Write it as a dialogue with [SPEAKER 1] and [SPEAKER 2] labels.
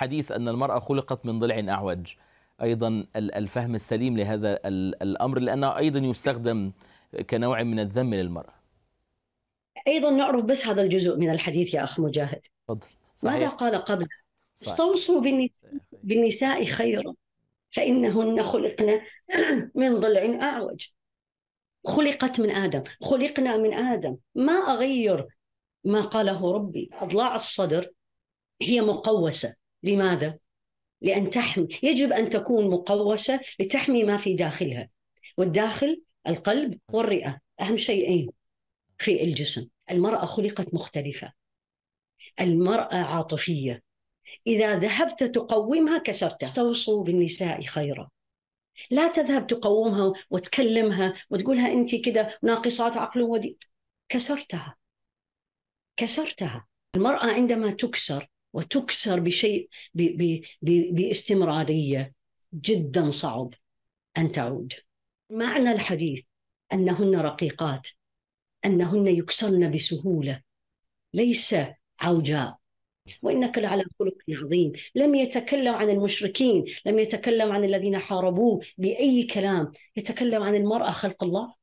[SPEAKER 1] حديث أن المرأة خلقت من ضلع أعوج أيضا الفهم السليم لهذا الأمر لأنه أيضا يستخدم كنوع من الذم للمرأة
[SPEAKER 2] أيضا نعرف بس هذا الجزء من الحديث يا أخ مجاهد
[SPEAKER 1] تفضل ماذا قال قبل استوصوا
[SPEAKER 2] بالنساء, بالنساء خيرا فإنهن خلقن من ضلع أعوج خلقت من آدم خلقنا من آدم ما أغير ما قاله ربي أضلاع الصدر هي مقوسة لماذا؟ لأن تحمي يجب أن تكون مقوسة لتحمي ما في داخلها والداخل القلب والرئة أهم شيئين في الجسم المرأة خلقت مختلفة المرأة عاطفية إذا ذهبت تقومها كسرتها استوصوا بالنساء خيرا لا تذهب تقومها وتكلمها وتقولها أنت كده ناقصات عقل ودي كسرتها كسرتها المرأة عندما تكسر وتكسر بشيء ب ب ب باستمراريه جدا صعب ان تعود. معنى الحديث انهن رقيقات انهن يكسرن بسهوله ليس عوجاء وانك لعلى خلق عظيم لم يتكلم عن المشركين لم يتكلم عن الذين حاربوه باي كلام يتكلم عن المراه خلق الله